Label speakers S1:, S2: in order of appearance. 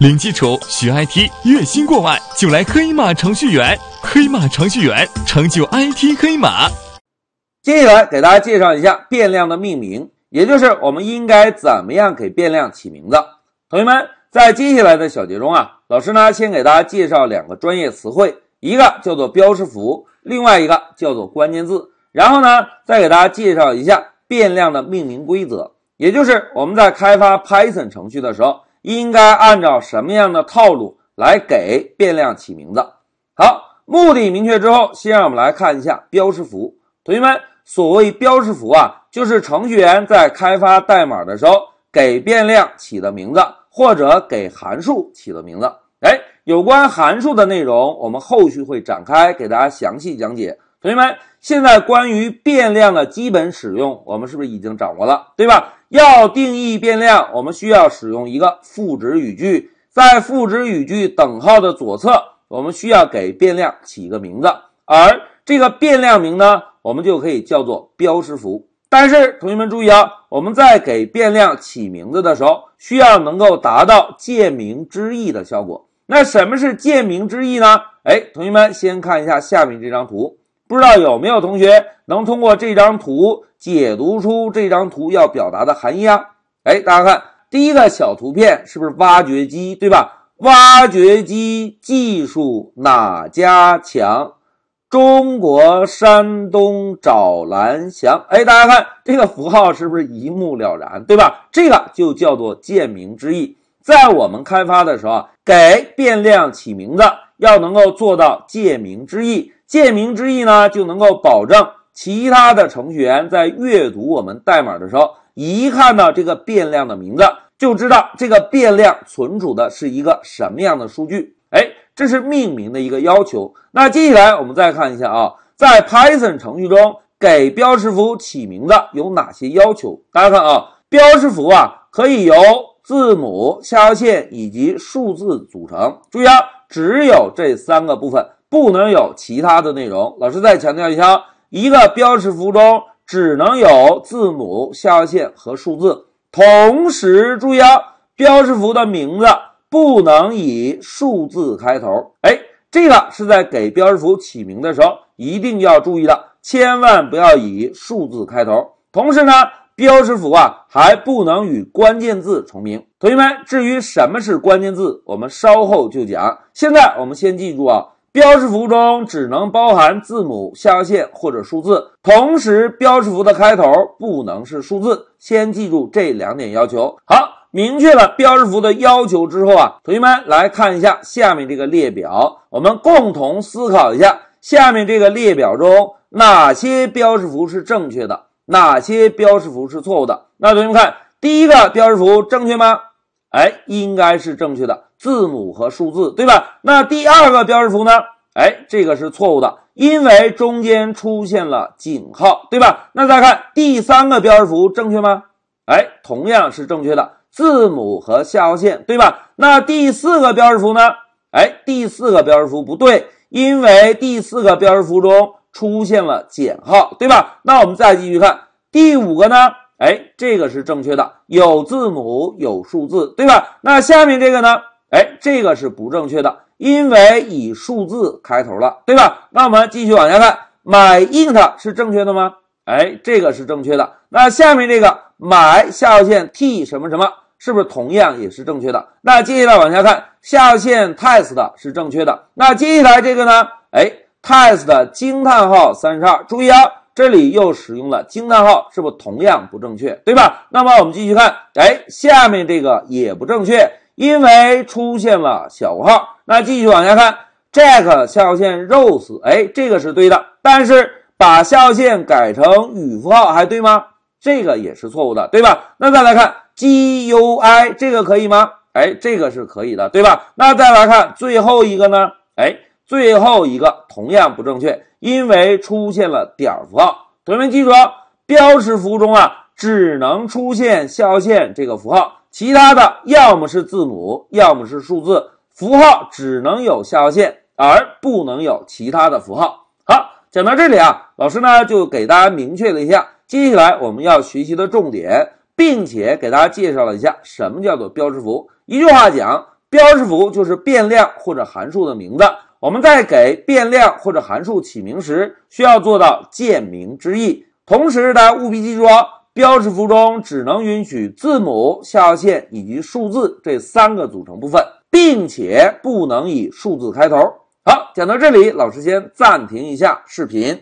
S1: 零基础学 IT，月薪过万就来黑马程序员。黑马程序员成就 IT 黑马。接下来给大家介绍一下变量的命名，也就是我们应该怎么样给变量起名字。同学们，在接下来的小节中啊，老师呢先给大家介绍两个专业词汇，一个叫做标识符，另外一个叫做关键字。然后呢，再给大家介绍一下变量的命名规则，也就是我们在开发 Python 程序的时候。应该按照什么样的套路来给变量起名字？好，目的明确之后，先让我们来看一下标识符。同学们，所谓标识符啊，就是程序员在开发代码的时候给变量起的名字，或者给函数起的名字。哎，有关函数的内容，我们后续会展开给大家详细讲解。同学们，现在关于变量的基本使用，我们是不是已经掌握了？对吧？要定义变量，我们需要使用一个赋值语句。在赋值语句等号的左侧，我们需要给变量起一个名字，而这个变量名呢，我们就可以叫做标识符。但是同学们注意啊，我们在给变量起名字的时候，需要能够达到借名之意的效果。那什么是借名之意呢？哎，同学们先看一下下面这张图。不知道有没有同学能通过这张图解读出这张图要表达的含义啊？哎，大家看第一个小图片是不是挖掘机？对吧？挖掘机技术哪家强？中国山东找蓝翔。哎，大家看这个符号是不是一目了然？对吧？这个就叫做借名之意。在我们开发的时候啊，给变量起名字要能够做到借名之意。借名之意呢，就能够保证其他的程序员在阅读我们代码的时候，一看到这个变量的名字，就知道这个变量存储的是一个什么样的数据。哎，这是命名的一个要求。那接下来我们再看一下啊，在 Python 程序中给标识符起名字有哪些要求？大家看啊，标识符啊可以由字母、下划线以及数字组成。注意啊，只有这三个部分。不能有其他的内容。老师再强调一下，一个标识符中只能有字母、下划线和数字。同时注意啊，标识符的名字不能以数字开头。哎，这个是在给标识符起名的时候一定要注意的，千万不要以数字开头。同时呢，标识符啊还不能与关键字重名。同学们，至于什么是关键字，我们稍后就讲。现在我们先记住啊。标识符中只能包含字母、下划线或者数字，同时标识符的开头不能是数字。先记住这两点要求。好，明确了标识符的要求之后啊，同学们来看一下下面这个列表，我们共同思考一下下面这个列表中哪些标识符是正确的，哪些标识符是错误的。那同学们看，第一个标识符正确吗？哎，应该是正确的，字母和数字，对吧？那第二个标识符呢？哎，这个是错误的，因为中间出现了井号，对吧？那再看第三个标识符，正确吗？哎，同样是正确的，字母和下划线，对吧？那第四个标识符呢？哎，第四个标识符不对，因为第四个标识符中出现了减号，对吧？那我们再继续看第五个呢？哎，这个是正确的，有字母有数字，对吧？那下面这个呢？哎，这个是不正确的，因为以数字开头了，对吧？那我们继续往下看，my int 是正确的吗？哎，这个是正确的。那下面这个 my 下划线 t 什么什么，是不是同样也是正确的？那接下来往下看，下划线 test 是正确的。那接下来这个呢？哎，test 惊叹号三十二，注意啊。这里又使用了惊叹号，是不是同样不正确，对吧？那么我们继续看，哎，下面这个也不正确，因为出现了小括号。那继续往下看，Jack 下划线 Rose，哎，这个是对的，但是把下划线改成与符号还对吗？这个也是错误的，对吧？那再来看 GUI，这个可以吗？哎，这个是可以的，对吧？那再来看最后一个呢？哎，最后一个同样不正确。因为出现了点儿符号，同学们记住啊，标识符中啊只能出现下划线这个符号，其他的要么是字母，要么是数字，符号只能有下划线，而不能有其他的符号。好，讲到这里啊，老师呢就给大家明确了一下接下来我们要学习的重点，并且给大家介绍了一下什么叫做标识符。一句话讲，标识符就是变量或者函数的名字。我们在给变量或者函数起名时，需要做到见名知义。同时，大家务必记住哦，标识符中只能允许字母、下划线以及数字这三个组成部分，并且不能以数字开头。好，讲到这里，老师先暂停一下视频。